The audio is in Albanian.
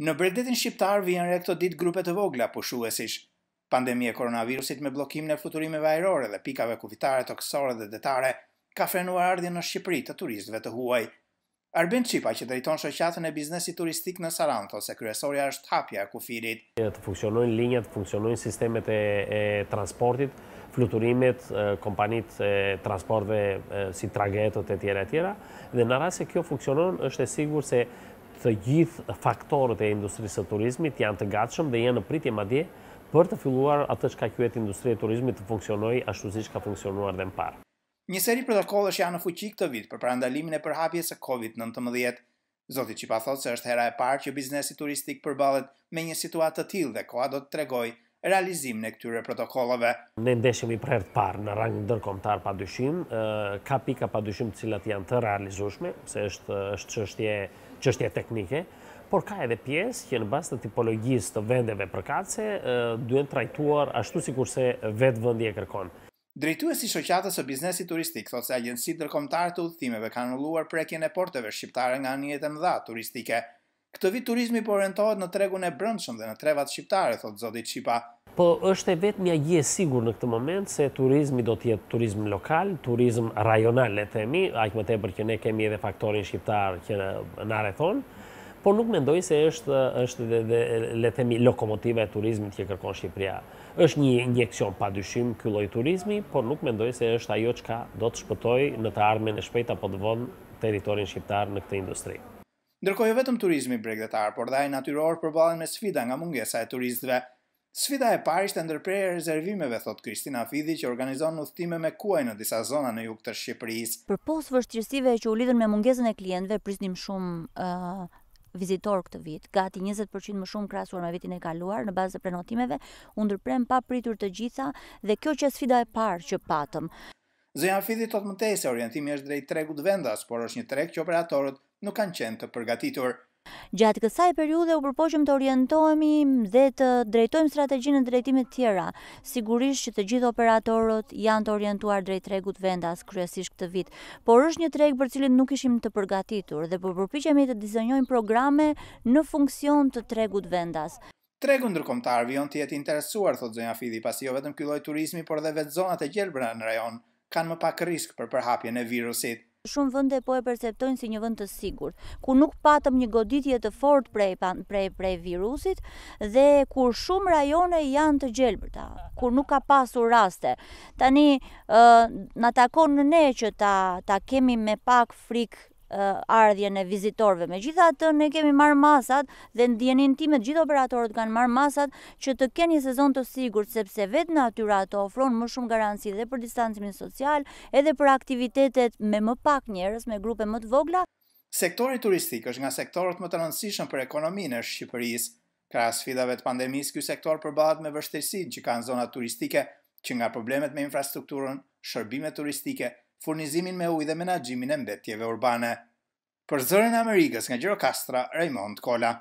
Në bregdetin shqiptar vijnë re këto ditë grupe të vogla pushuesish. Pandemia e koronavirusit me blokim në fluturimet ajrore dhe pikave kufitare toksore dhe detare ka frenuar ardhjen në Shqipëri të turistëve të huaj. Arben Çipa që drejton shoqatën e biznesit turistik në Saran thotë se kryesoria është hapja e kufirit. të funksionojnë linjat, funksionojnë sistemet e, e transportit, fluturimet, kompanitë e transporteve si Tragetot e tjera e tjera dhe në rast se kjo funksionon është e sigurt se të gjithë faktorët e industrisë të turizmit janë të gatshëm dhe janë në pritje madje për të filluar atë që ka kjuet industrie turizmit të funksionoj ashtu si që ka funksionuar dhe në parë. Një seri protokollës janë në fuqi këtë vit për parandalimin e përhapjes së COVID-19. që pa thotë se është hera e parë që biznesi turistik përbalet me një situatë të tilë dhe koa do të tregojë realizim në këtyre protokollove. Ne ndeshemi prerë të parë në rangë ndërkomtar pa dyshim, ka pika pa dyshim cilat janë të realizushme, se është qështje teknike, por ka edhe pjesë që në bastë të tipologjisë të vendeve përkace, duhet trajtuar ashtu si kurse vetë vëndi e kërkon. Drejtuesi shoqatës së biznesit turistik thotë se agjenci ndërkombëtare të udhëtimeve kanë nëlluar prekjen e porteve shqiptare nga anijet mëdha turistike. Këtë vit turizmi po orientohet në tregun e brëndshëm dhe në trevat shqiptare, thotë Zodit Shqipa. Po është e vetë një gjithë sigur në këtë moment se turizmi do t'jetë turizm lokal, turizm rajonal, e themi, a këmë të për që ne kemi edhe faktorin shqiptar që në arethon, por nuk mendoj se është është dhe dhe le themi lokomotiva e turizmit që kërkon Shqipëria. Është një injeksion padyshim ky lloj turizmi, por nuk mendoj se është ajo çka do të shpëtojë në të ardhmen e shpejtë apo të vonë territorin shqiptar në këtë industri. Ndërkohë jo vetëm turizmi bregdetar, por dhe ai natyror përballen me sfida nga mungesa e turistëve. Sfida e parë ishte ndërprerja e rezervimeve, thot Kristina Fidhi, që organizon udhtime me kuaj në disa zona në jug të Shqipërisë. Përpos vështirësive që u lidhen me mungesën e klientëve, prisnim shumë uh vizitor këtë vit, gati 20% më shumë krahasuar me vitin e kaluar në bazë të prenotimeve, u ndërprem pa pritur të gjitha dhe kjo që sfida e parë që patëm. Zoja Fidhi thotë më se orientimi është drejt tregut vendas, por është një treg që operatorët nuk kanë qenë të përgatitur. Gjatë kësaj periudhe u përpoqëm të orientohemi dhe të drejtojmë strategjinë në drejtimet tjera. Sigurisht që të gjithë operatorët janë të orientuar drejt tregut vendas kryesisht këtë vit, por është një treg për cilin nuk ishim të përgatitur dhe po përpiqemi të dizenjojmë programe në funksion të tregut vendas. Tregu ndërkombëtar vion të jetë interesuar, thot zonja pasi jo vetëm ky lloj por edhe vetë zonat e gjelbra në rajon kanë më pak risk për përhapjen e virusit. Shumë vënde po e perceptojnë si një vënd të sigur, ku nuk patëm një goditje të fort prej, prej, prej virusit dhe kur shumë rajone janë të gjelbërta, kur nuk ka pasur raste. Tani, në takon në ne që ta, ta kemi me pak frikë Eh, ardhje në vizitorve. Me gjitha të ne kemi marë masat dhe në djenin ti me gjitha operatorët kanë marë masat që të keni sezon të sigur sepse vetë natyra të ofronë më shumë garanci dhe për distancimin social edhe për aktivitetet me më pak njerës, me grupe më të vogla. Sektori turistik është nga sektorët më të nënsishëm për ekonominë e Shqipëris. Kra sfidave të pandemis, kjo sektor përbat me vështesin që kanë zonat turistike që nga problemet me infrastrukturën, shërbimet turistike furnizimin me ujë dhe menaxhimin e mbetjeve urbane. Për zërin e Amerikës nga Gjirokastra, Raymond Kola.